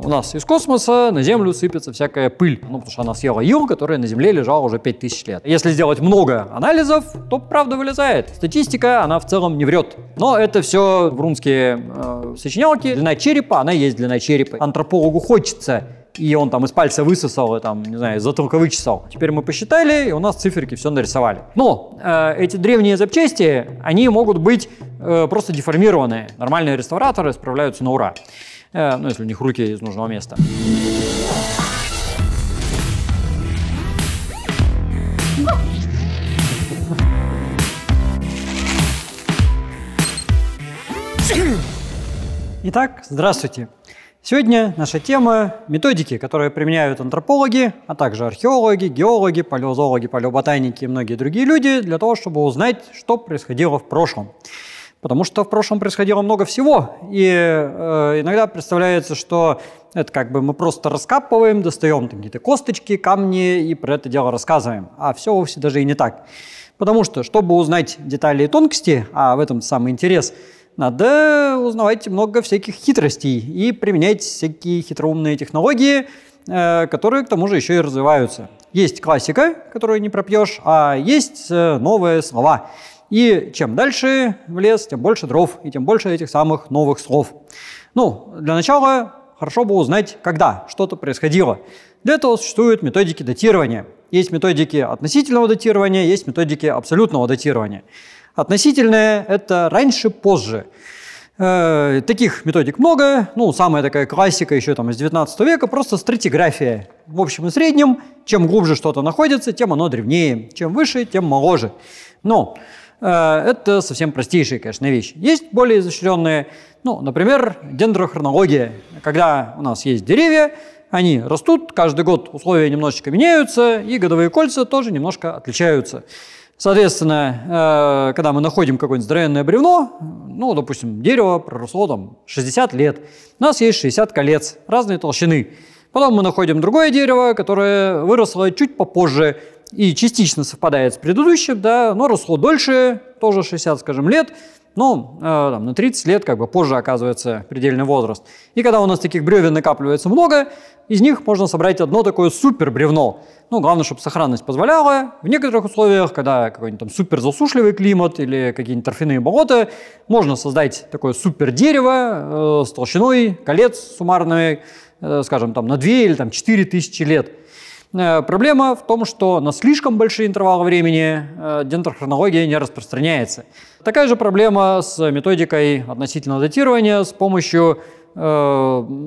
У нас из космоса на Землю сыпется всякая пыль, ну, потому что она съела ил, которая на Земле лежала уже 5000 лет. Если сделать много анализов, то правда вылезает. Статистика, она в целом не врет. Но это все врунские э, сочинялки. Длина черепа, она есть длина черепа. Антропологу хочется и он там из пальца высосал, и там, не знаю, затылка вычесал. Теперь мы посчитали, и у нас циферки все нарисовали. Но э, эти древние запчасти, они могут быть э, просто деформированные. Нормальные реставраторы справляются на ура. Э, ну, если у них руки из нужного места. Итак, здравствуйте. Сегодня наша тема – методики, которые применяют антропологи, а также археологи, геологи, палеозоологи, палеоботаники и многие другие люди для того, чтобы узнать, что происходило в прошлом. Потому что в прошлом происходило много всего, и э, иногда представляется, что это как бы мы просто раскапываем, достаем какие-то косточки, камни и про это дело рассказываем. А все вовсе даже и не так. Потому что, чтобы узнать детали и тонкости, а в этом самый интерес, надо узнавать много всяких хитростей и применять всякие хитроумные технологии, э, которые к тому же еще и развиваются. Есть классика, которую не пропьешь, а есть э, новые слова – и чем дальше в лес, тем больше дров, и тем больше этих самых новых слов. Ну, для начала хорошо бы узнать, когда что-то происходило. Для этого существуют методики датирования. Есть методики относительного датирования, есть методики абсолютного датирования. Относительное – это раньше-позже. Э, таких методик много. Ну, самая такая классика еще там из 19 века – просто стратиграфия. В общем и среднем, чем глубже что-то находится, тем оно древнее. Чем выше, тем моложе. Но Э, это совсем простейшие, конечно, вещи. Есть более изощренные, ну, например, дендрохронология, когда у нас есть деревья, они растут, каждый год условия немножечко меняются, и годовые кольца тоже немножко отличаются. Соответственно, э, когда мы находим какое-нибудь здоровенное бревно, ну, допустим, дерево проросло там 60 лет, у нас есть 60 колец разной толщины. Потом мы находим другое дерево, которое выросло чуть попозже, и частично совпадает с предыдущим, да, но росло дольше, тоже 60, скажем, лет, но э, там, на 30 лет как бы позже оказывается предельный возраст. И когда у нас таких бревен накапливается много, из них можно собрать одно такое супер бревно. Ну, главное, чтобы сохранность позволяла. В некоторых условиях, когда какой-нибудь там супер засушливый климат или какие-нибудь торфяные болота, можно создать такое супер дерево э, с толщиной колец суммарной, э, скажем, там на 2 или там 4 тысячи лет – Э, проблема в том, что на слишком большие интервалы времени э, дендрохронология не распространяется. Такая же проблема с методикой относительного датирования с помощью э,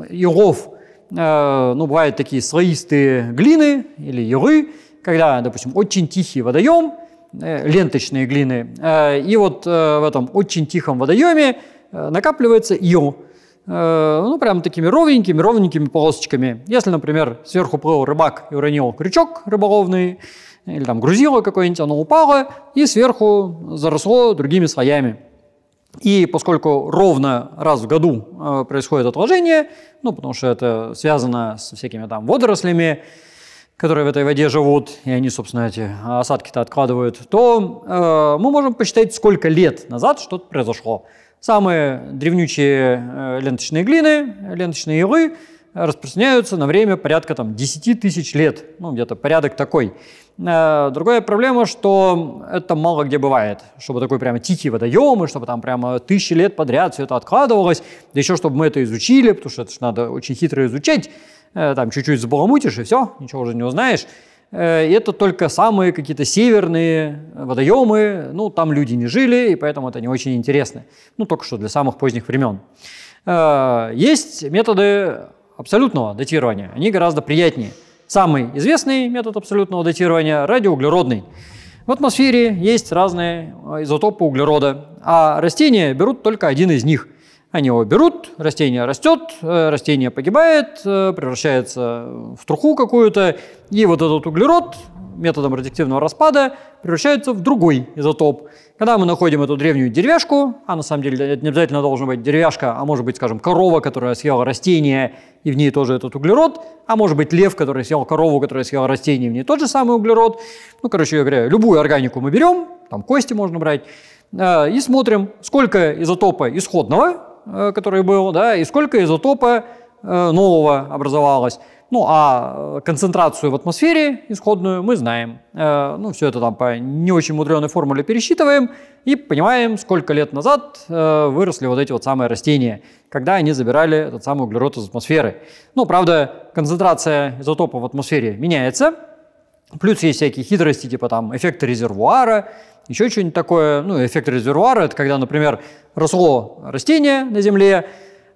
илов. Э, ну, бывают такие слоистые глины или елы, когда, допустим, очень тихий водоем, э, ленточные глины, э, и вот э, в этом очень тихом водоеме э, накапливается ил. Э, ну, прям такими ровненькими, ровненькими полосочками. Если, например, сверху плыл рыбак и уронил крючок рыболовный, или там грузило какое-нибудь, оно упало, и сверху заросло другими слоями. И поскольку ровно раз в году э, происходит отложение, ну, потому что это связано со всякими там водорослями, которые в этой воде живут, и они, собственно, эти осадки-то откладывают, то э, мы можем посчитать, сколько лет назад что-то произошло. Самые древнючие э, ленточные глины, ленточные илы распространяются на время порядка там, 10 тысяч лет, ну где-то порядок такой. Э, другая проблема, что это мало где бывает, чтобы такой прямо тихий водоем, и чтобы там прямо тысячи лет подряд все это откладывалось, да еще чтобы мы это изучили, потому что это же надо очень хитро изучать, э, там чуть-чуть забаламутишь и все, ничего уже не узнаешь. Э, это только самые какие-то северные водоемы, ну, там люди не жили, и поэтому это не очень интересно, ну, только что для самых поздних времен. Э, есть методы абсолютного датирования, они гораздо приятнее. Самый известный метод абсолютного датирования – радиоуглеродный. В атмосфере есть разные изотопы углерода, а растения берут только один из них – они его берут, растение растет, э, растение погибает, э, превращается в труху какую-то, и вот этот углерод методом радиоактивного распада превращается в другой изотоп. Когда мы находим эту древнюю деревяшку, а на самом деле это не обязательно должна быть деревяшка, а может быть, скажем, корова, которая съела растение, и в ней тоже этот углерод, а может быть, лев, который съел корову, которая съела растение, и в ней тот же самый углерод. Ну, короче говоря, любую органику мы берем, там кости можно брать, э, и смотрим, сколько изотопа исходного, Э, который был, да, и сколько изотопа э, нового образовалось. Ну, а э, концентрацию в атмосфере исходную мы знаем. Ну, все это там по не очень мудреной формуле пересчитываем и понимаем, сколько лет назад выросли вот эти вот самые растения, когда они забирали этот самый углерод из атмосферы. Ну, правда, концентрация изотопа в атмосфере меняется, плюс есть всякие хитрости типа там эффекта резервуара, еще что-нибудь такое. Ну, эффект резервуара – это когда, например, росло растение на земле,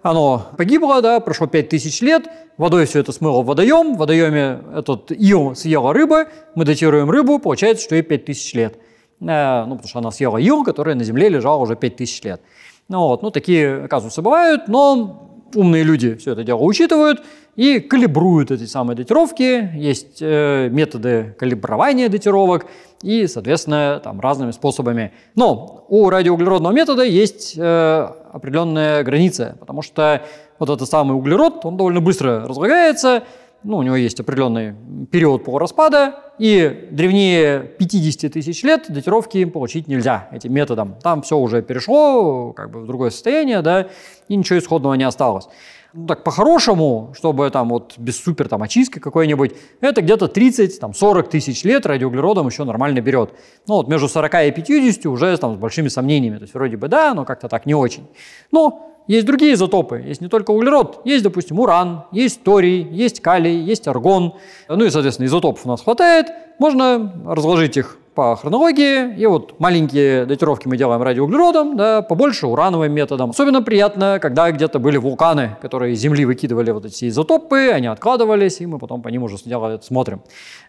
оно погибло, да, прошло 5000 лет, водой все это смыло в водоем, в водоеме этот ил съела рыба, мы датируем рыбу, получается, что ей 5000 лет. Э, ну, потому что она съела ил, который на земле лежал уже 5000 лет. Ну, вот, ну, такие казусы бывают, но умные люди все это дело учитывают и калибруют эти самые датировки. Есть э, методы калибрования датировок и, соответственно, там разными способами. Но у радиоуглеродного метода есть э, определенная граница, потому что вот этот самый углерод, он довольно быстро разлагается, ну, у него есть определенный период полураспада, и древнее 50 тысяч лет датировки получить нельзя этим методом. Там все уже перешло как бы в другое состояние, да, и ничего исходного не осталось. Ну, так по-хорошему, чтобы там вот без супер там очистки какой-нибудь, это где-то 30, там 40 тысяч лет радиоуглеродом еще нормально берет. Ну вот между 40 и 50 уже там с большими сомнениями. То есть вроде бы да, но как-то так не очень. Но есть другие изотопы, есть не только углерод, есть, допустим, уран, есть торий, есть калий, есть аргон. Ну и, соответственно, изотопов у нас хватает, можно разложить их по хронологии, и вот маленькие датировки мы делаем радиоуглеродом, да, побольше урановым методом. Особенно приятно, когда где-то были вулканы, которые из Земли выкидывали вот эти изотопы, они откладывались, и мы потом по ним уже сначала смотрим.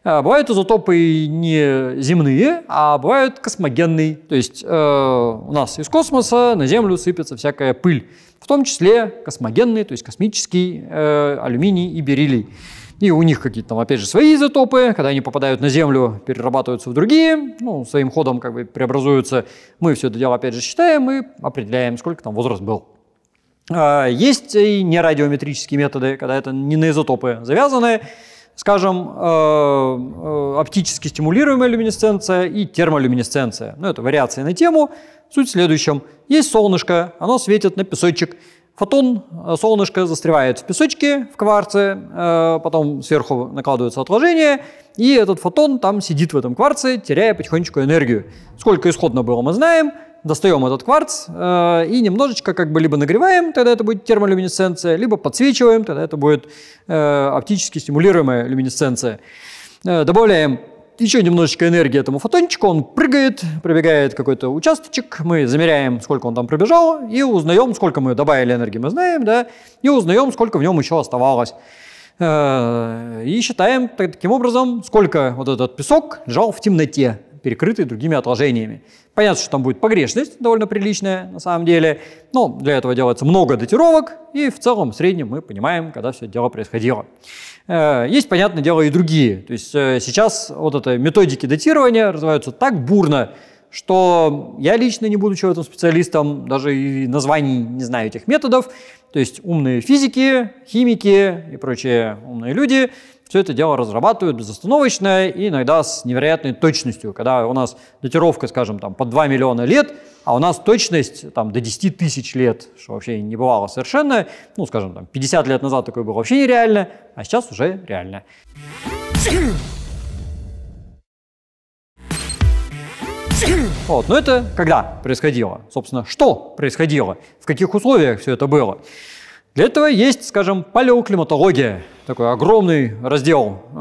А, бывают изотопы не земные, а бывают космогенные, то есть э, у нас из космоса на Землю сыпется всякая пыль, в том числе космогенные, то есть космический э, алюминий и бериллий. И у них какие-то там, опять же, свои изотопы, когда они попадают на Землю, перерабатываются в другие, ну, своим ходом как бы преобразуются. Мы все это дело, опять же, считаем и определяем, сколько там возраст был. А, есть и нерадиометрические методы, когда это не на изотопы завязаны, скажем, э, э, оптически стимулируемая люминесценция и термолюминесценция. Ну, это вариации на тему. Суть в следующем. Есть солнышко, оно светит на песочек. Фотон э, солнышко застревает в песочке, в кварце, э, потом сверху накладывается отложение, и этот фотон там сидит в этом кварце, теряя потихонечку энергию. Сколько исходно было, мы знаем. Достаем этот кварц э, и немножечко как бы либо нагреваем, тогда это будет термолюминесценция, либо подсвечиваем, тогда это будет оптически стимулируемая люминесценция. добавляем еще немножечко энергии этому фотончику, он прыгает, пробегает какой-то участочек, мы замеряем, сколько он там пробежал, и узнаем, сколько мы добавили энергии, мы знаем, да, и узнаем, сколько в нем еще оставалось. Э, и считаем таким образом, сколько вот этот песок лежал в темноте перекрыты другими отложениями. Понятно, что там будет погрешность довольно приличная на самом деле, но для этого делается много датировок, и в целом, в среднем мы понимаем, когда все дело происходило. Э, есть, понятное дело, и другие. То есть э, сейчас вот это методики датирования развиваются так бурно, что я лично, не будучи в этом специалистом, даже и названий не знаю этих методов, то есть умные физики, химики и прочие умные люди все это дело разрабатывают безостановочно и иногда с невероятной точностью, когда у нас датировка, скажем, там, под 2 миллиона лет, а у нас точность там, до 10 тысяч лет, что вообще не бывало совершенно. Ну, скажем, там, 50 лет назад такое было вообще нереально, а сейчас уже реально. Вот, но это когда происходило? Собственно, что происходило? В каких условиях все это было? Для этого есть, скажем, палеоклиматология, такой огромный раздел э,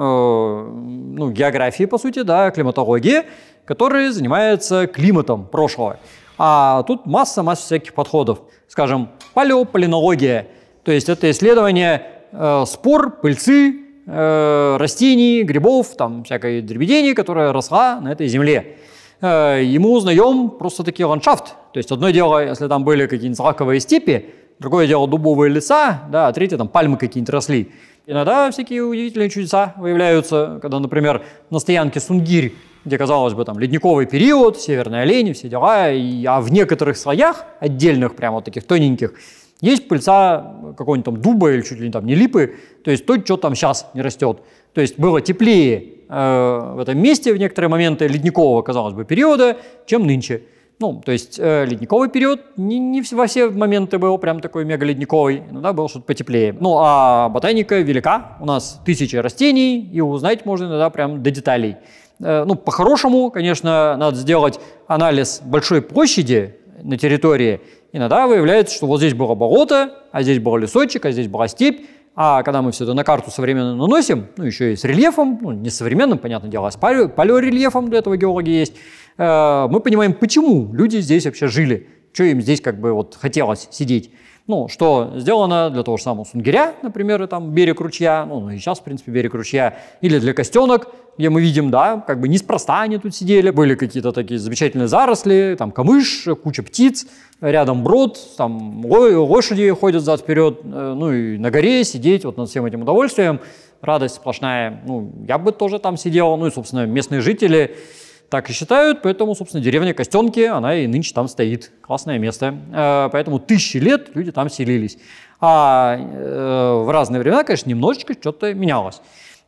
ну, географии, по сути, да, климатологии, который занимается климатом прошлого. А тут масса-масса всяких подходов. Скажем, палеополинология, то есть это исследование э, спор, пыльцы, э, растений, грибов, там всякой дребедени, которая росла на этой земле. Э, и мы узнаем просто такие ландшафт. То есть одно дело, если там были какие-нибудь злаковые степи, Другое дело дубовые леса, да, а третье там пальмы какие-нибудь росли. Иногда всякие удивительные чудеса выявляются, когда, например, на стоянке Сунгирь, где, казалось бы, там ледниковый период, северная олени, все дела, и, а в некоторых слоях отдельных, прямо вот таких тоненьких, есть пыльца какой-нибудь там дуба или чуть ли не там не липы, то есть то, что там сейчас не растет. То есть было теплее э, в этом месте в некоторые моменты ледникового, казалось бы, периода, чем нынче. Ну, то есть э, ледниковый период, не, не во все моменты был прям такой мегаледниковый, иногда было что-то потеплее. Ну, а ботаника велика, у нас тысячи растений, и узнать можно иногда прям до деталей. Э, ну, по-хорошему, конечно, надо сделать анализ большой площади на территории. Иногда выявляется, что вот здесь было болото, а здесь был лесочек, а здесь была степь, а когда мы все это на карту современно наносим, ну, еще и с рельефом, ну, не современным, понятное дело, а с палеорельефом, для этого геологи есть, э, мы понимаем, почему люди здесь вообще жили, что им здесь как бы вот хотелось сидеть. Ну, что сделано для того же самого Сунгиря, например, и там берег ручья, ну, ну и сейчас, в принципе, берег ручья, или для Костенок, где мы видим, да, как бы неспроста они тут сидели, были какие-то такие замечательные заросли, там камыш, куча птиц, рядом брод, там лошади ходят зад вперед, э, ну и на горе сидеть вот над всем этим удовольствием, радость сплошная, ну, я бы тоже там сидел, ну и, собственно, местные жители так и считают, поэтому, собственно, деревня Костенки, она и нынче там стоит, классное место, э, поэтому тысячи лет люди там селились, а э, в разные времена, конечно, немножечко что-то менялось.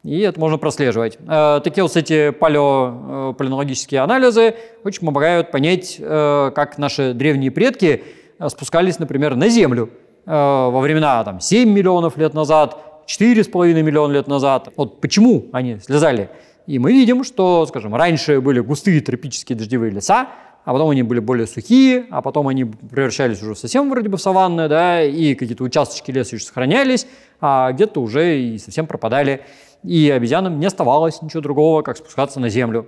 И это можно прослеживать. Э, такие вот эти палео, палеонологические анализы очень помогают понять, э, как наши древние предки э, спускались, например, на Землю во времена там, 7 миллионов лет назад, 4,5 миллиона лет назад. Вот почему они слезали. И мы видим, что, скажем, раньше были густые тропические дождевые леса, а потом они были более сухие, а потом они превращались уже совсем вроде бы в саванны, да, и какие-то участочки леса еще сохранялись, а где-то уже и совсем пропадали и обезьянам не оставалось ничего другого, как спускаться на землю.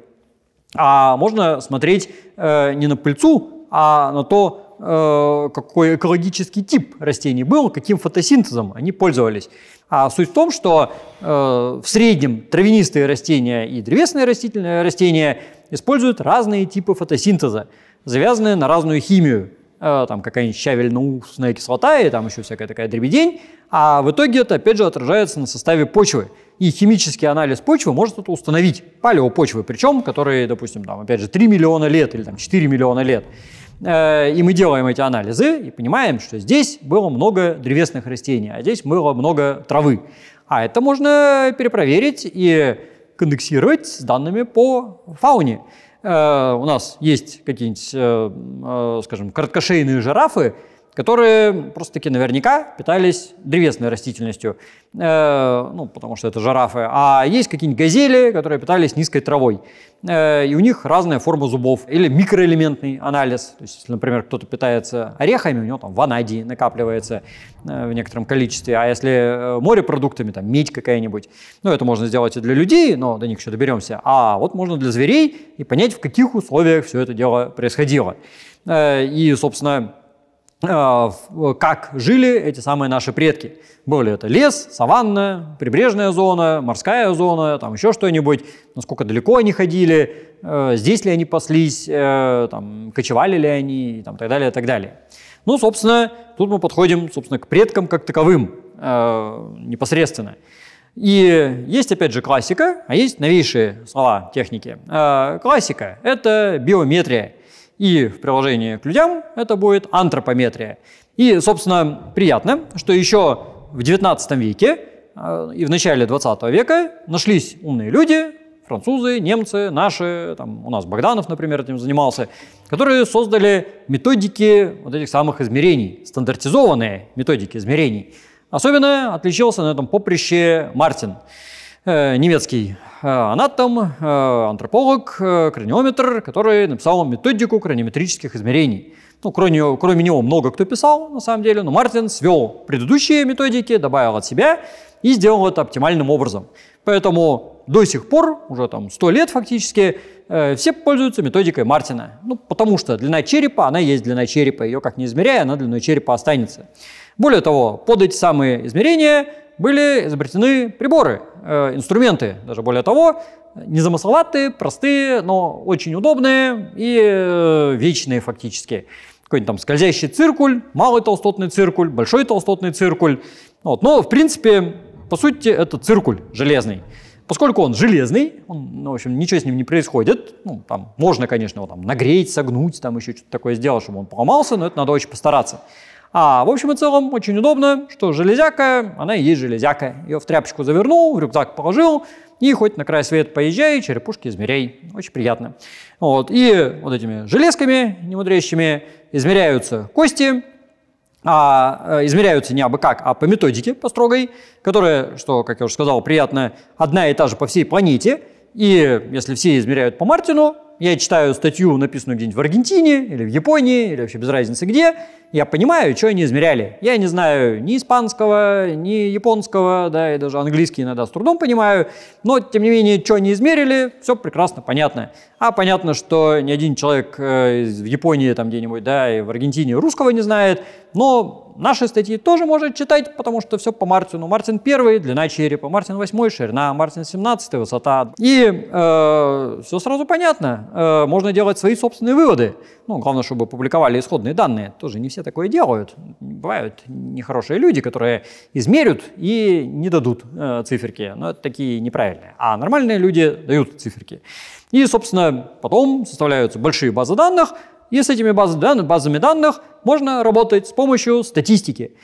А можно смотреть э, не на пыльцу, а на то, э, какой экологический тип растений был, каким фотосинтезом они пользовались. А суть в том, что э, в среднем травянистые растения и древесные растительные растения используют разные типы фотосинтеза, завязанные на разную химию. Э, там какая-нибудь щавельно-устная кислота и там еще всякая такая дребедень. А в итоге это, опять же, отражается на составе почвы – и химический анализ почвы может это установить. Палеопочвы, причем, которые, допустим, там, опять же, 3 миллиона лет или там, 4 миллиона лет. Э, и мы делаем эти анализы и понимаем, что здесь было много древесных растений, а здесь было много травы. А это можно перепроверить и кондексировать с данными по фауне. Э, у нас есть какие-нибудь, э, скажем, короткошейные жирафы, которые просто-таки наверняка питались древесной растительностью, э, ну, потому что это жирафы. А есть какие-нибудь газели, которые питались низкой травой. Э, и у них разная форма зубов. Или микроэлементный анализ. То есть, если, например, кто-то питается орехами, у него там ванадий накапливается э, в некотором количестве. А если э, морепродуктами, там медь какая-нибудь. Ну, это можно сделать и для людей, но до них еще доберемся. А вот можно для зверей и понять, в каких условиях все это дело происходило. Э, и, собственно, Э, э, как жили эти самые наши предки. Были это лес, саванна, прибрежная зона, морская зона, там еще что-нибудь, насколько далеко они ходили, э, здесь ли они паслись, там, кочевали ли они там, так далее, так далее. Ну, собственно, тут мы подходим, собственно, к предкам как таковым непосредственно. И есть, опять же, классика, а есть новейшие слова техники. классика – это биометрия – и в приложении к людям это будет антропометрия. И, собственно, приятно, что еще в XIX веке э, и в начале XX века нашлись умные люди, французы, немцы, наши, там, у нас Богданов, например, этим занимался, которые создали методики вот этих самых измерений, стандартизованные методики измерений. Особенно отличился на этом поприще Мартин, э, немецкий анатом, э, э, антрополог, э, краниометр, который написал методику краниометрических измерений. Ну, кроме, кроме него много кто писал, на самом деле, но Мартин свел предыдущие методики, добавил от себя и сделал это оптимальным образом. Поэтому до сих пор, уже там 100 лет фактически, э, все пользуются методикой Мартина. Ну, потому что длина черепа, она есть длина черепа, ее как не измеряя, она длиной черепа останется. Более того, под эти самые измерения были изобретены приборы, э, инструменты, даже более того, незамысловатые, простые, но очень удобные и э, вечные фактически. Какой-нибудь там скользящий циркуль, малый толстотный циркуль, большой толстотный циркуль. Вот. Но, в принципе, по сути, это циркуль железный. Поскольку он железный, он, ну, в общем, ничего с ним не происходит. Ну, там, можно, конечно, его там, нагреть, согнуть, там еще что-то такое сделать, чтобы он поломался, но это надо очень постараться. А в общем и целом очень удобно, что железяка, она и есть железяка. Ее в тряпочку завернул, в рюкзак положил, и хоть на край свет поезжай, черепушки змерей. Очень приятно. Вот. И вот этими железками немудрящими измеряются кости, а, э, измеряются не абы как, а по методике, по строгой, которая, что, как я уже сказал, приятно, одна и та же по всей планете. И если все измеряют по Мартину, я читаю статью, написанную где-нибудь в Аргентине, или в Японии, или вообще без разницы где, я понимаю, что они измеряли. Я не знаю ни испанского, ни японского, да, и даже английский иногда с трудом понимаю, но, тем не менее, что они измерили, все прекрасно понятно. А понятно, что ни один человек э, в Японии там где-нибудь, да, и в Аргентине русского не знает, но наши статьи тоже можно читать, потому что все по Мартину. Мартин 1, длина черепа, Мартин 8, ширина, Мартин 17, высота. И э, все сразу понятно. Э, можно делать свои собственные выводы. Ну, главное, чтобы публиковали исходные данные. Тоже не все такое делают. Бывают нехорошие люди, которые измерят и не дадут э, циферки. Но это такие неправильные. А нормальные люди дают циферки. И, собственно, потом составляются большие базы данных, и с этими баз, да, базами данных можно работать с помощью статистики.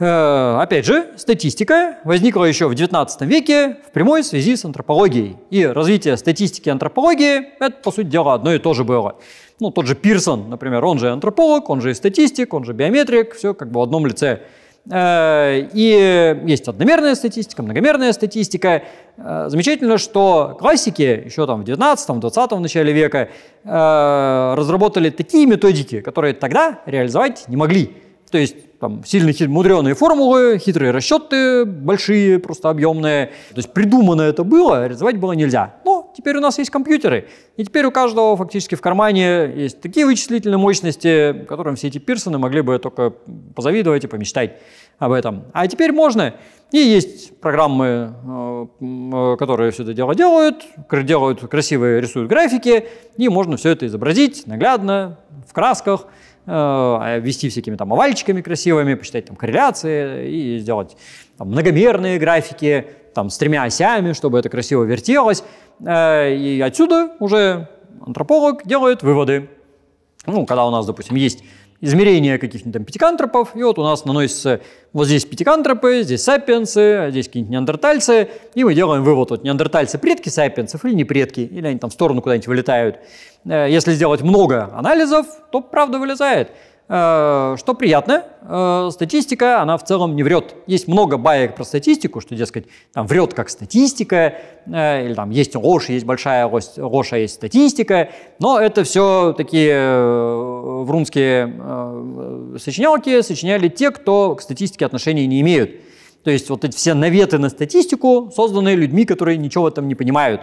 Э, опять же, статистика возникла еще в 19 веке в прямой связи с антропологией. И развитие статистики и антропологии – это, по сути дела, одно и то же было. Ну, тот же Пирсон, например, он же антрополог, он же и статистик, он же биометрик, все как бы в одном лице – Э, и есть одномерная статистика, многомерная статистика. Э, замечательно, что классики еще там в 19-20 начале века э, разработали такие методики, которые тогда реализовать не могли. То есть там сильно мудреные формулы, хитрые расчеты большие, просто объемные. То есть придумано это было, реализовать было нельзя теперь у нас есть компьютеры. И теперь у каждого фактически в кармане есть такие вычислительные мощности, которым все эти Пирсоны могли бы только позавидовать и помечтать об этом. А теперь можно. И есть программы, э, э, которые все это дело делают, делают красивые, рисуют графики, и можно все это изобразить наглядно, в красках, э, а вести всякими там овальчиками красивыми, посчитать там корреляции и сделать там, многомерные графики там, с тремя осями, чтобы это красиво вертелось и отсюда уже антрополог делает выводы. Ну, когда у нас, допустим, есть измерения каких-нибудь там пятикантропов, и вот у нас наносится вот здесь пятикантропы, здесь сапиенсы, а здесь какие-нибудь неандертальцы, и мы делаем вывод, вот неандертальцы предки сапиенсов или не предки, или они там в сторону куда-нибудь вылетают. Э, если сделать много анализов, то правда вылезает. Э, что приятно, э, статистика, она в целом не врет. Есть много баек про статистику, что, дескать, там врет как статистика, э, или там есть ложь, есть большая ложь, ложь, а есть статистика, но это все такие врунские сочинялки сочиняли те, кто к статистике отношения не имеют. То есть вот эти все наветы на статистику созданы людьми, которые ничего в этом не понимают.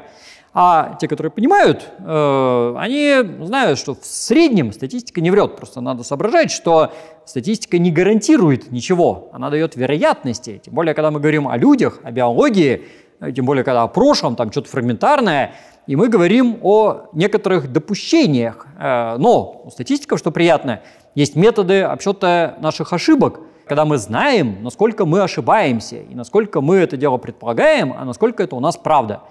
А те, которые понимают, э, они знают, что в среднем статистика не врет. Просто надо соображать, что статистика не гарантирует ничего. Она дает вероятности. Тем более, когда мы говорим о людях, о биологии, э, тем более, когда о прошлом, там что-то фрагментарное, и мы говорим о некоторых допущениях. Э, но у статистиков, что приятно, есть методы обсчета наших ошибок, когда мы знаем, насколько мы ошибаемся, и насколько мы это дело предполагаем, а насколько это у нас правда.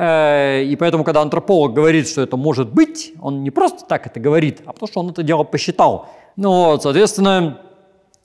Э, и поэтому, когда антрополог говорит, что это может быть, он не просто так это говорит, а потому что он это дело посчитал. Ну вот, соответственно,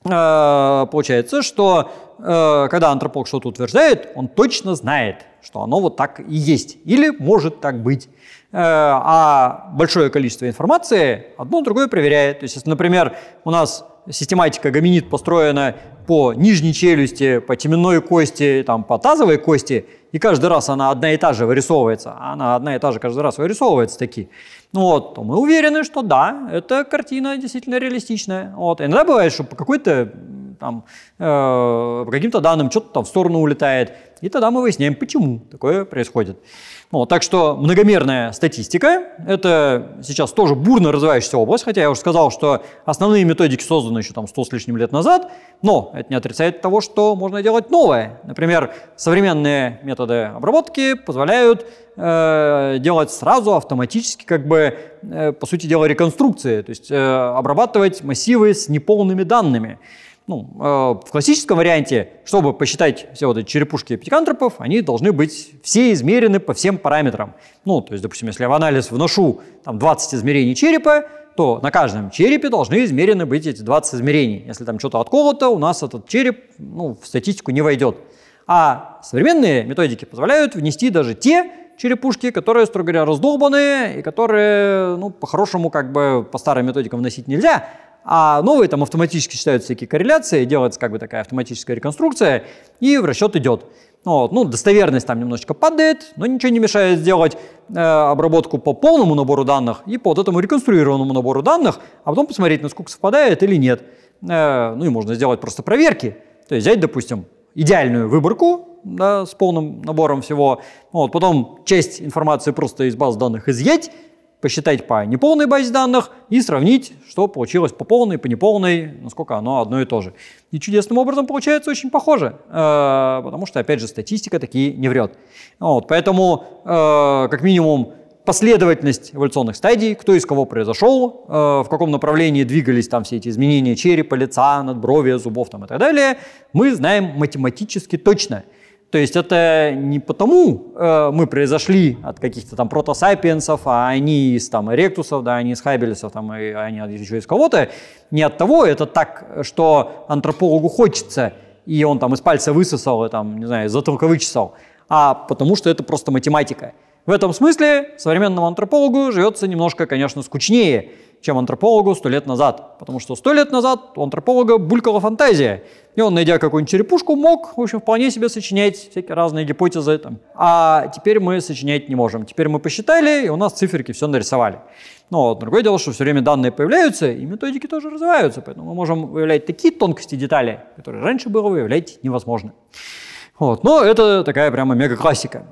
э, получается, что э, когда антрополог что-то утверждает, он точно знает, что оно вот так и есть. Или может так быть. Э, а большое количество информации одно другое проверяет. То есть, если, например, у нас систематика гоминид построена по нижней челюсти, по теменной кости, там, по тазовой кости, и каждый раз она одна и та же вырисовывается, а она одна и та же каждый раз вырисовывается таки, ну вот, то мы уверены, что да, эта картина действительно реалистичная. Вот. Иногда бывает, что по какой-то там, э, по каким-то данным что-то там в сторону улетает. И тогда мы выясняем, почему такое происходит. Вот, так что многомерная статистика – это сейчас тоже бурно развивающаяся область, хотя я уже сказал, что основные методики созданы еще там 100 с лишним лет назад, но это не отрицает того, что можно делать новое. Например, современные методы обработки позволяют э, делать сразу автоматически, как бы, э, по сути дела, реконструкции, то есть э, обрабатывать массивы с неполными данными. Ну, э, в классическом варианте, чтобы посчитать все вот эти черепушки пятикантропов, они должны быть все измерены по всем параметрам. Ну, то есть, допустим, если я в анализ вношу там, 20 измерений черепа, то на каждом черепе должны измерены быть эти 20 измерений. Если там что-то отколото, у нас этот череп ну, в статистику не войдет. А современные методики позволяют внести даже те черепушки, которые, строго говоря, раздолбанные и которые, ну, по-хорошему, как бы по старым методикам вносить нельзя, а новые там автоматически считают всякие корреляции, делается как бы такая автоматическая реконструкция, и в расчет идет. Ну вот. Ну, достоверность там немножечко падает, но ничего не мешает сделать э, обработку по полному набору данных и по вот этому реконструированному набору данных, а потом посмотреть, насколько совпадает или нет. Э, ну и можно сделать просто проверки. То есть взять, допустим, идеальную выборку да, с полным набором всего, вот, потом часть информации просто из баз данных изъять, посчитать по неполной базе данных и сравнить, что получилось по полной, по неполной, насколько оно одно и то же. И чудесным образом получается очень похоже, э, потому что, опять же, статистика такие не врет. Вот, поэтому, э, как минимум, последовательность эволюционных стадий, кто из кого произошел, э, в каком направлении двигались там все эти изменения черепа, лица, надбровья, зубов там и так далее, мы знаем математически точно – то есть это не потому э, мы произошли от каких-то там протосапиенсов, а они из там эректусов, да, они из хайбелесов, там, и они еще из кого-то. Не от того, это так, что антропологу хочется, и он там из пальца высосал, и там, не знаю, из затылка вычесал, а потому что это просто математика. В этом смысле современному антропологу живется немножко, конечно, скучнее, чем антропологу сто лет назад. Потому что сто лет назад у антрополога булькала фантазия. И он, найдя какую-нибудь черепушку, мог, в общем, вполне себе сочинять всякие разные гипотезы. Там. А теперь мы сочинять не можем. Теперь мы посчитали, и у нас циферки все нарисовали. Но другое дело, что все время данные появляются, и методики тоже развиваются. Поэтому мы можем выявлять такие тонкости детали, которые раньше было выявлять невозможно. Вот. Но это такая прямо мега классика.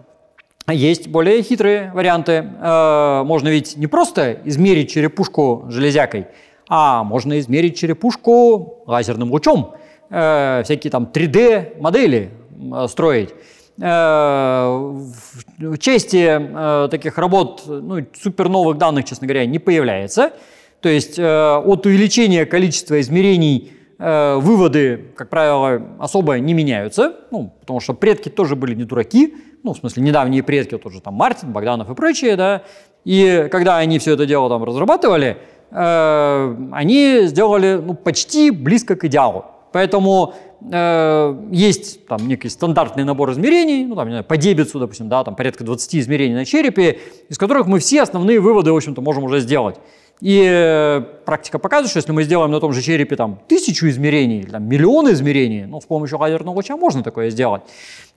Есть более хитрые варианты. Э, можно ведь не просто измерить черепушку железякой, а можно измерить черепушку лазерным лучом. Э, всякие там 3D-модели э, строить. В части таких работ ну, суперновых данных, честно говоря, не появляется. То есть от увеличения количества измерений выводы, как правило, особо не меняются, ну, потому что предки тоже были не дураки, ну, в смысле, недавние предки, вот тот же там Мартин, Богданов и прочие, да, и когда они все это дело там разрабатывали, э, они сделали ну, почти близко к идеалу. Поэтому э, есть там некий стандартный набор измерений, ну там, не знаю, по дебетсу, допустим, да, там порядка 20 измерений на черепе, из которых мы все основные выводы, в общем-то, можем уже сделать. И э, практика показывает, что если мы сделаем на том же черепе там, тысячу измерений, там, миллион измерений, ну, с помощью лазерного луча можно такое сделать,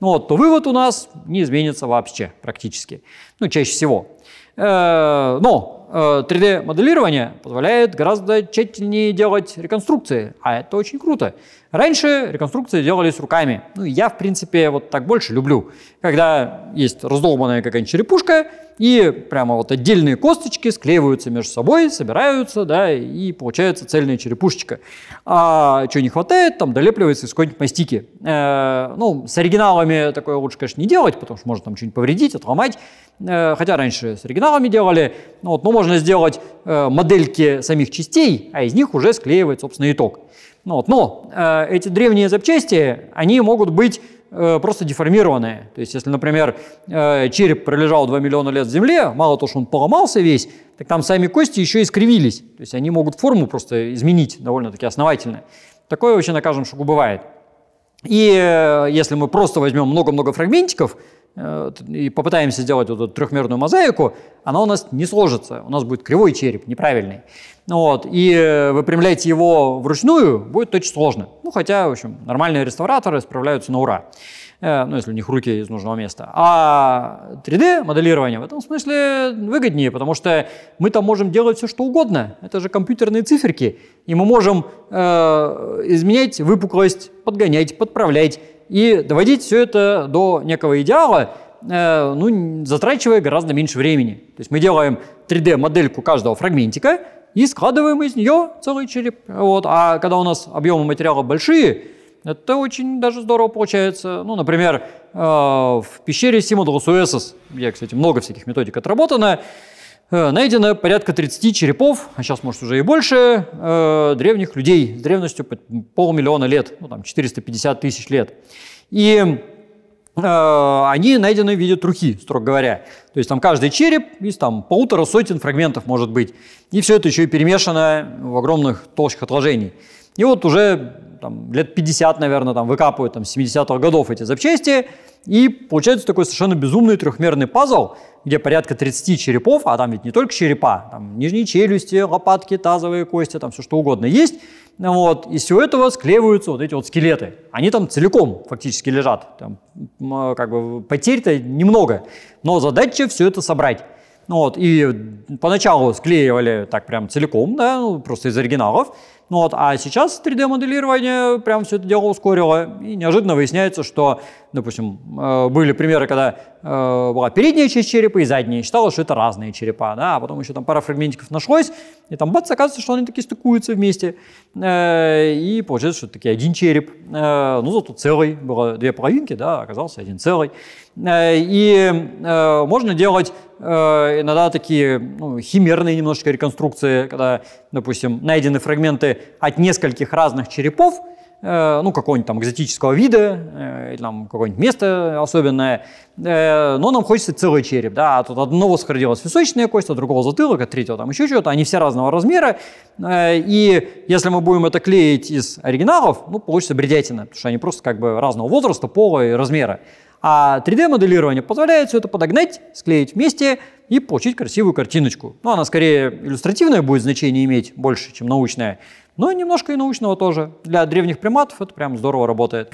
ну, вот, то вывод у нас не изменится вообще практически, ну, чаще всего. Э, но 3D-моделирование э, позволяет гораздо тщательнее делать реконструкции, а это очень круто. Раньше реконструкции делались руками. Ну, я, в принципе, вот так больше люблю, когда есть раздолбанная какая-нибудь черепушка, и прямо вот отдельные косточки склеиваются между собой, собираются, да, и получается цельная черепушечка. А чего не хватает, там долепливается из какой-нибудь мастики. Э, ну, с оригиналами такое лучше, конечно, не делать, потому что можно там что-нибудь повредить, отломать. Э, хотя раньше с оригиналами делали, вот, но ну, можно сделать э, модельки самих частей, а из них уже склеивать, собственно, итог. Ну вот, но э, эти древние запчасти, они могут быть просто деформированные. То есть, если, например, череп пролежал 2 миллиона лет в земле, мало того, что он поломался весь, так там сами кости еще искривились. То есть, они могут форму просто изменить довольно-таки основательно. Такое вообще на каждом шагу бывает. И если мы просто возьмем много-много фрагментиков, Э, и попытаемся сделать вот эту трехмерную мозаику, она у нас не сложится. У нас будет кривой череп, неправильный. Ну вот. И э, выпрямлять его вручную будет очень сложно. Ну, хотя, в общем, нормальные реставраторы справляются на ура. Э, ну, если у них руки из нужного места. А 3D-моделирование в этом смысле выгоднее, потому что мы там можем делать все, что угодно. Это же компьютерные циферки. И мы можем э, изменять выпуклость, подгонять, подправлять и доводить все это до некого идеала, э, ну, затрачивая гораздо меньше времени. То есть мы делаем 3D-модельку каждого фрагментика и складываем из нее целый череп. Вот. А когда у нас объемы материала большие, это очень даже здорово получается. Ну, например, э, в пещере Симодолус Уэсос, где, кстати, много всяких методик отработано, Э, найдено порядка 30 черепов, а сейчас, может, уже и больше, э, древних людей с древностью полмиллиона лет, ну, там, 450 тысяч лет. И э, они найдены в виде трухи, строго говоря. То есть там каждый череп из там полутора сотен фрагментов может быть. И все это еще и перемешано в огромных толщах отложений. И вот уже там, лет 50, наверное, там, выкапывают там, 70-х годов эти запчасти, и получается такой совершенно безумный трехмерный пазл, где порядка 30 черепов, а там ведь не только черепа, там нижние челюсти, лопатки, тазовые кости, там все что угодно есть. Вот. и все этого склеиваются вот эти вот скелеты. Они там целиком фактически лежат. Там, а, как бы потерь-то немного, но задача все это собрать. Вот, и поначалу склеивали так прям целиком, да, ну, просто из оригиналов, ну вот, а сейчас 3D-моделирование прям все это дело ускорило. И неожиданно выясняется, что, допустим, э, были примеры, когда э, была передняя часть черепа и задняя. Считалось, что это разные черепа, да, а потом еще там пара фрагментиков нашлось, и там бац, оказывается, что они такие стыкуются вместе. Э, и получается, что это таки один череп. Ну, зато целый, было две половинки, да, а оказался один целый. И можно делать иногда такие ну, химерные немножечко реконструкции, когда, допустим, найдены фрагменты от нескольких разных черепов, э, ну, какого-нибудь там экзотического вида, э, или там какое-нибудь место особенное, э, но нам хочется целый череп, да, тут одного сохранилась височная кость, от другого затылок, от третьего там еще что то они все разного размера, и если мы будем это клеить из оригиналов, ну, получится бредятина, потому что они просто как бы разного возраста, пола и размера. А 3D-моделирование позволяет все это подогнать, склеить вместе и получить красивую картиночку. Ну, она скорее иллюстративное будет значение иметь больше, чем научное, но немножко и научного тоже. Для древних приматов это прям здорово работает.